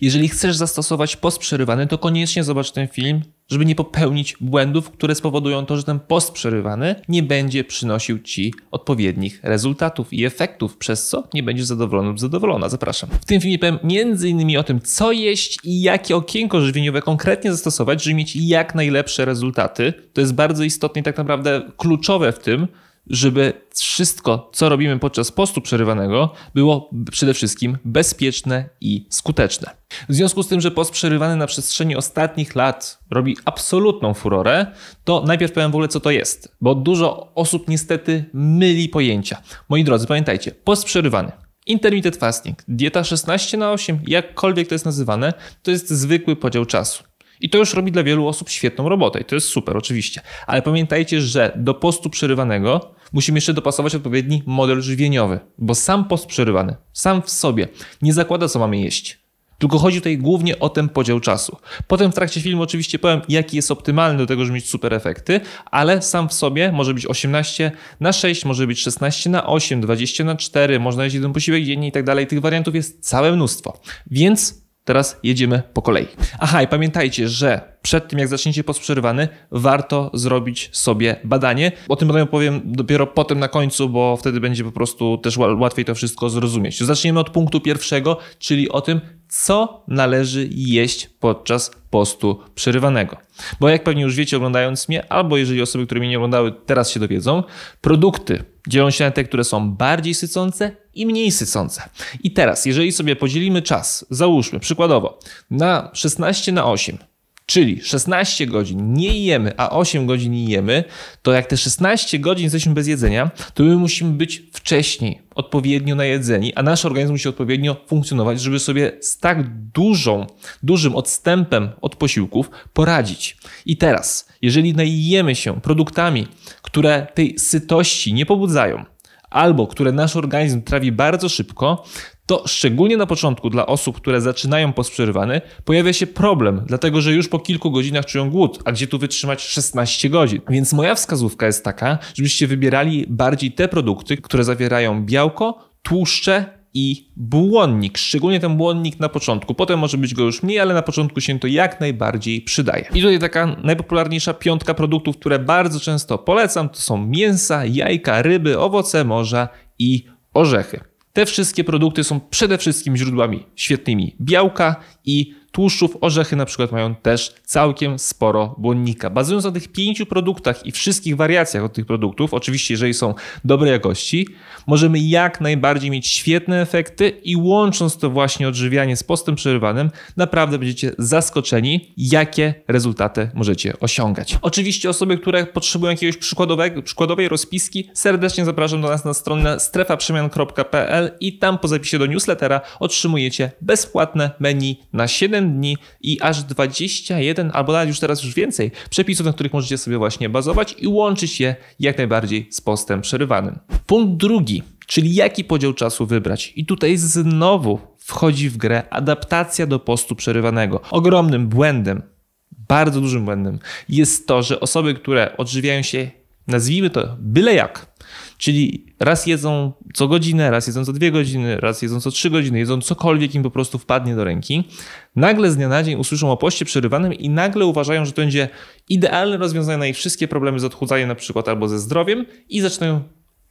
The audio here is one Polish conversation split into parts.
Jeżeli chcesz zastosować post przerywany, to koniecznie zobacz ten film, żeby nie popełnić błędów, które spowodują to, że ten post przerywany nie będzie przynosił Ci odpowiednich rezultatów i efektów, przez co nie będziesz zadowolony lub zadowolona. Zapraszam. W tym filmie powiem m.in. o tym, co jeść i jakie okienko żywieniowe konkretnie zastosować, żeby mieć jak najlepsze rezultaty. To jest bardzo istotne i tak naprawdę kluczowe w tym, żeby wszystko, co robimy podczas postu przerywanego, było przede wszystkim bezpieczne i skuteczne. W związku z tym, że post przerywany na przestrzeni ostatnich lat robi absolutną furorę, to najpierw powiem w ogóle, co to jest, bo dużo osób niestety myli pojęcia. Moi drodzy, pamiętajcie, post przerywany Intermittent fasting, dieta 16 na 8, jakkolwiek to jest nazywane, to jest zwykły podział czasu. I to już robi dla wielu osób świetną robotę i to jest super, oczywiście. Ale pamiętajcie, że do postu przerywanego musimy jeszcze dopasować odpowiedni model żywieniowy, bo sam post przerywany, sam w sobie, nie zakłada, co mamy jeść. Tylko chodzi tutaj głównie o ten podział czasu. Potem w trakcie filmu oczywiście powiem, jaki jest optymalny do tego, żeby mieć super efekty, ale sam w sobie może być 18 na 6, może być 16 na 8, 20 na 4, można jeść jeden posiłek dziennie i tak dalej. Tych wariantów jest całe mnóstwo. Więc Teraz jedziemy po kolei. Aha, i pamiętajcie, że przed tym jak zaczniecie post przerwany, warto zrobić sobie badanie. O tym badaniu powiem dopiero potem na końcu, bo wtedy będzie po prostu też łatwiej to wszystko zrozumieć. Zaczniemy od punktu pierwszego, czyli o tym, co należy jeść podczas postu przerywanego. Bo jak pewnie już wiecie oglądając mnie, albo jeżeli osoby, które mnie nie oglądały teraz się dowiedzą, produkty Dzielą się na te, które są bardziej sycące i mniej sycące. I teraz, jeżeli sobie podzielimy czas, załóżmy przykładowo na 16 na 8, Czyli 16 godzin nie jemy, a 8 godzin jemy, to jak te 16 godzin jesteśmy bez jedzenia, to my musimy być wcześniej odpowiednio najedzeni, a nasz organizm musi odpowiednio funkcjonować, żeby sobie z tak dużą, dużym odstępem od posiłków poradzić. I teraz, jeżeli najjemy się produktami, które tej sytości nie pobudzają, albo które nasz organizm trawi bardzo szybko, to szczególnie na początku dla osób, które zaczynają post pojawia się problem, dlatego że już po kilku godzinach czują głód, a gdzie tu wytrzymać 16 godzin. Więc moja wskazówka jest taka, żebyście wybierali bardziej te produkty, które zawierają białko, tłuszcze, i błonnik, szczególnie ten błonnik na początku. Potem może być go już mniej, ale na początku się to jak najbardziej przydaje. I tutaj taka najpopularniejsza piątka produktów, które bardzo często polecam, to są mięsa, jajka, ryby, owoce morza i orzechy. Te wszystkie produkty są przede wszystkim źródłami świetnymi białka i tłuszczów, orzechy na przykład mają też całkiem sporo błonnika. Bazując na tych pięciu produktach i wszystkich wariacjach od tych produktów, oczywiście jeżeli są dobrej jakości, możemy jak najbardziej mieć świetne efekty i łącząc to właśnie odżywianie z postem przerywanym, naprawdę będziecie zaskoczeni, jakie rezultaty możecie osiągać. Oczywiście osoby, które potrzebują jakiegoś przykładowego, przykładowej rozpiski, serdecznie zapraszam do nas na stronę strefaprzemian.pl i tam po zapisie do newslettera otrzymujecie bezpłatne menu na 7 dni i aż 21, albo nawet już teraz już więcej przepisów, na których możecie sobie właśnie bazować i łączyć je jak najbardziej z postem przerywanym. Punkt drugi, czyli jaki podział czasu wybrać. I tutaj znowu wchodzi w grę adaptacja do postu przerywanego. Ogromnym błędem, bardzo dużym błędem jest to, że osoby, które odżywiają się, nazwijmy to byle jak, Czyli raz jedzą co godzinę, raz jedzą co dwie godziny, raz jedzą co trzy godziny, jedzą cokolwiek im po prostu wpadnie do ręki. Nagle z dnia na dzień usłyszą o poście przerywanym i nagle uważają, że to będzie idealne rozwiązanie na ich wszystkie problemy z odchudzaniem na przykład albo ze zdrowiem i zaczynają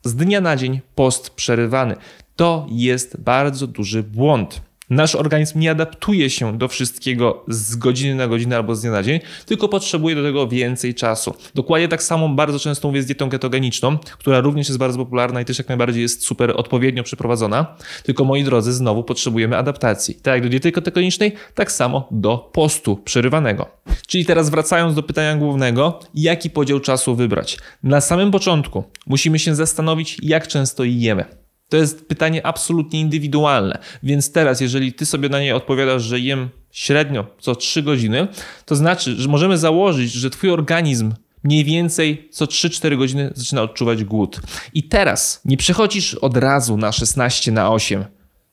z dnia na dzień post przerywany. To jest bardzo duży błąd. Nasz organizm nie adaptuje się do wszystkiego z godziny na godzinę albo z dnia na dzień, tylko potrzebuje do tego więcej czasu. Dokładnie tak samo bardzo często mówię z dietą ketogeniczną, która również jest bardzo popularna i też jak najbardziej jest super odpowiednio przeprowadzona. Tylko moi drodzy, znowu potrzebujemy adaptacji. Tak jak do diety ketogenicznej, tak samo do postu przerywanego. Czyli teraz wracając do pytania głównego, jaki podział czasu wybrać? Na samym początku musimy się zastanowić, jak często jemy. To jest pytanie absolutnie indywidualne. Więc teraz, jeżeli ty sobie na nie odpowiadasz, że jem średnio co 3 godziny, to znaczy, że możemy założyć, że twój organizm mniej więcej co 3-4 godziny zaczyna odczuwać głód. I teraz nie przechodzisz od razu na 16 na 8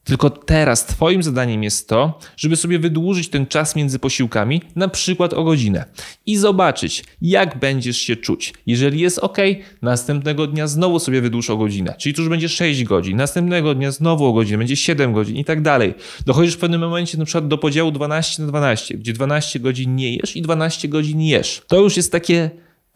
tylko teraz Twoim zadaniem jest to, żeby sobie wydłużyć ten czas między posiłkami, na przykład o godzinę, i zobaczyć, jak będziesz się czuć. Jeżeli jest ok, następnego dnia znowu sobie wydłuż o godzinę, czyli to już będzie 6 godzin, następnego dnia znowu o godzinę, będzie 7 godzin i tak dalej. Dochodzisz w pewnym momencie na przykład do podziału 12 na 12, gdzie 12 godzin nie jesz i 12 godzin jesz. To już jest takie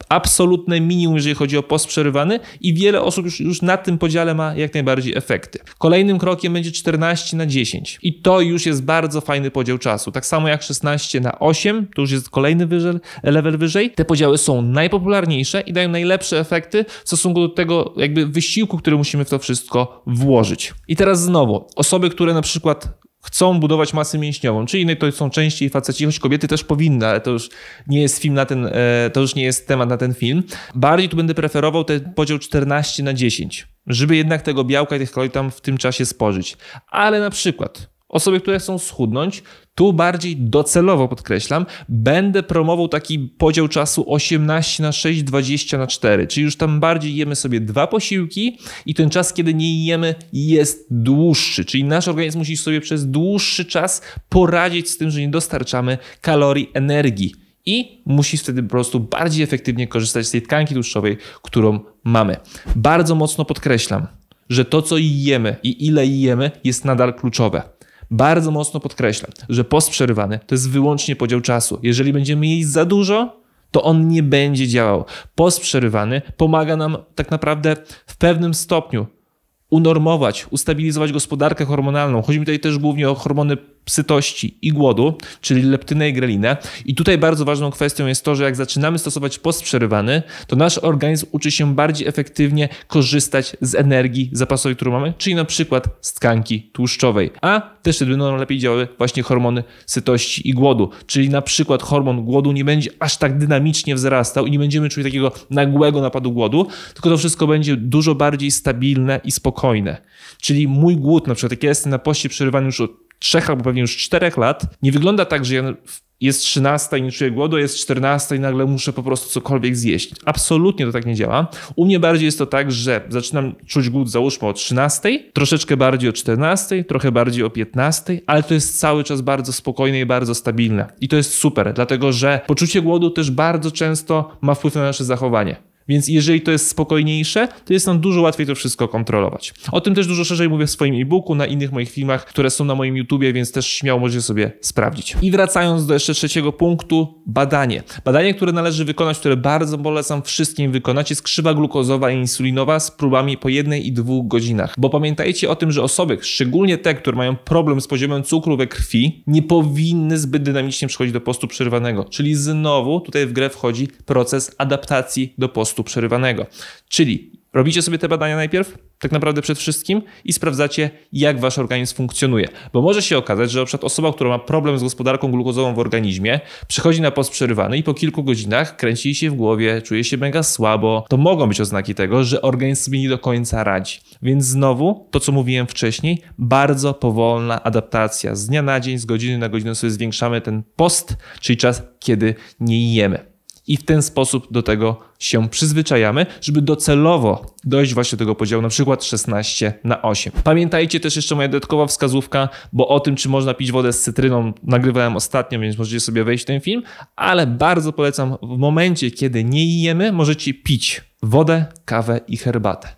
absolutne minimum, jeżeli chodzi o post przerywany i wiele osób już, już na tym podziale ma jak najbardziej efekty. Kolejnym krokiem będzie 14 na 10 i to już jest bardzo fajny podział czasu. Tak samo jak 16 na 8, to już jest kolejny wyżel, level wyżej. Te podziały są najpopularniejsze i dają najlepsze efekty w stosunku do tego jakby wysiłku, który musimy w to wszystko włożyć. I teraz znowu, osoby, które na przykład chcą budować masę mięśniową, czyli no to są częściej faceci, choć kobiety też powinny, ale to już nie jest film na ten, e, to już nie jest temat na ten film. Bardziej tu będę preferował ten podział 14 na 10, żeby jednak tego białka i tych kalorii tam w tym czasie spożyć. Ale na przykład osoby, które chcą schudnąć, tu bardziej docelowo podkreślam, będę promował taki podział czasu 18 na 6, 20 na 4, czyli już tam bardziej jemy sobie dwa posiłki i ten czas, kiedy nie jemy, jest dłuższy, czyli nasz organizm musi sobie przez dłuższy czas poradzić z tym, że nie dostarczamy kalorii, energii i musi wtedy po prostu bardziej efektywnie korzystać z tej tkanki tłuszczowej, którą mamy. Bardzo mocno podkreślam, że to, co jemy i ile jemy, jest nadal kluczowe bardzo mocno podkreślam, że post przerywany to jest wyłącznie podział czasu. Jeżeli będziemy jeść za dużo, to on nie będzie działał. Post przerywany pomaga nam tak naprawdę w pewnym stopniu unormować, ustabilizować gospodarkę hormonalną. Chodzi mi tutaj też głównie o hormony sytości i głodu, czyli leptynę i grelinę. I tutaj bardzo ważną kwestią jest to, że jak zaczynamy stosować post przerywany, to nasz organizm uczy się bardziej efektywnie korzystać z energii zapasowej, którą mamy, czyli na przykład z tkanki tłuszczowej. A też wtedy będą lepiej działały właśnie hormony sytości i głodu, czyli na przykład hormon głodu nie będzie aż tak dynamicznie wzrastał i nie będziemy czuli takiego nagłego napadu głodu, tylko to wszystko będzie dużo bardziej stabilne i spokojne. Czyli mój głód, na przykład jak ja jestem na poście przerywany już od trzech albo pewnie już czterech lat nie wygląda tak, że ja jest 13 i nie czuję głodu, jest 14 i nagle muszę po prostu cokolwiek zjeść. Absolutnie to tak nie działa. U mnie bardziej jest to tak, że zaczynam czuć głód załóżmy o 13, troszeczkę bardziej o 14, trochę bardziej o 15, ale to jest cały czas bardzo spokojne i bardzo stabilne. I to jest super, dlatego że poczucie głodu też bardzo często ma wpływ na nasze zachowanie. Więc jeżeli to jest spokojniejsze, to jest nam dużo łatwiej to wszystko kontrolować. O tym też dużo szerzej mówię w swoim e-booku, na innych moich filmach, które są na moim YouTubie, więc też śmiało możecie sobie sprawdzić. I wracając do jeszcze trzeciego punktu, badanie. Badanie, które należy wykonać, które bardzo polecam wszystkim wykonać, jest krzywa glukozowa i insulinowa z próbami po jednej i dwóch godzinach. Bo pamiętajcie o tym, że osoby, szczególnie te, które mają problem z poziomem cukru we krwi, nie powinny zbyt dynamicznie przychodzić do postu przerwanego. Czyli znowu tutaj w grę wchodzi proces adaptacji do postu przerywanego. Czyli robicie sobie te badania najpierw, tak naprawdę przed wszystkim, i sprawdzacie, jak wasz organizm funkcjonuje. Bo może się okazać, że np. osoba, która ma problem z gospodarką glukozową w organizmie, przychodzi na post przerywany i po kilku godzinach kręci się w głowie, czuje się mega słabo. To mogą być oznaki tego, że organizm sobie nie do końca radzi. Więc znowu, to co mówiłem wcześniej, bardzo powolna adaptacja. Z dnia na dzień, z godziny na godzinę sobie zwiększamy ten post, czyli czas, kiedy nie jemy i w ten sposób do tego się przyzwyczajamy, żeby docelowo dojść właśnie do tego podziału, na przykład 16 na 8. Pamiętajcie też jeszcze moja dodatkowa wskazówka, bo o tym, czy można pić wodę z cytryną, nagrywałem ostatnio, więc możecie sobie wejść w ten film, ale bardzo polecam w momencie, kiedy nie jemy, możecie pić wodę, kawę i herbatę.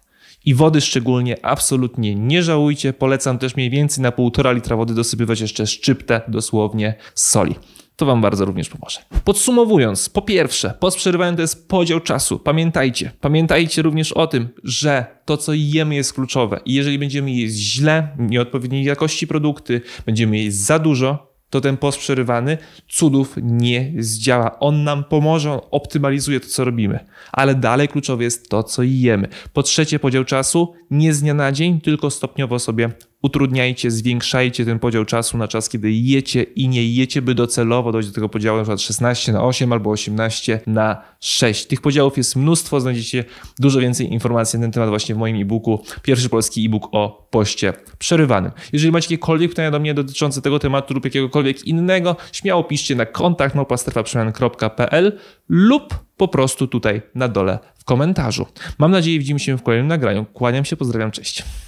I wody szczególnie absolutnie nie żałujcie. Polecam też mniej więcej na półtora litra wody dosypywać jeszcze szczyptę dosłownie z soli. To Wam bardzo również pomoże. Podsumowując, po pierwsze, post przerywania to jest podział czasu. Pamiętajcie, pamiętajcie również o tym, że to, co jemy, jest kluczowe. I jeżeli będziemy jeść źle, nieodpowiedniej jakości produkty, będziemy jeść za dużo, to ten post przerywany cudów nie zdziała. On nam pomoże, on optymalizuje to, co robimy. Ale dalej kluczowe jest to, co jemy. Po trzecie, podział czasu nie z dnia na dzień, tylko stopniowo sobie utrudniajcie, zwiększajcie ten podział czasu na czas, kiedy jecie i nie jecie, by docelowo dojść do tego podziału na przykład 16 na 8 albo 18 na 6. Tych podziałów jest mnóstwo, znajdziecie dużo więcej informacji na ten temat właśnie w moim e-booku, pierwszy polski e-book o poście przerywanym. Jeżeli macie jakiekolwiek pytania do mnie dotyczące tego tematu lub jakiegokolwiek innego, śmiało piszcie na kontakt małpastrefaprzemian.pl lub po prostu tutaj na dole w komentarzu. Mam nadzieję, widzimy się w kolejnym nagraniu. Kłaniam się, pozdrawiam, cześć.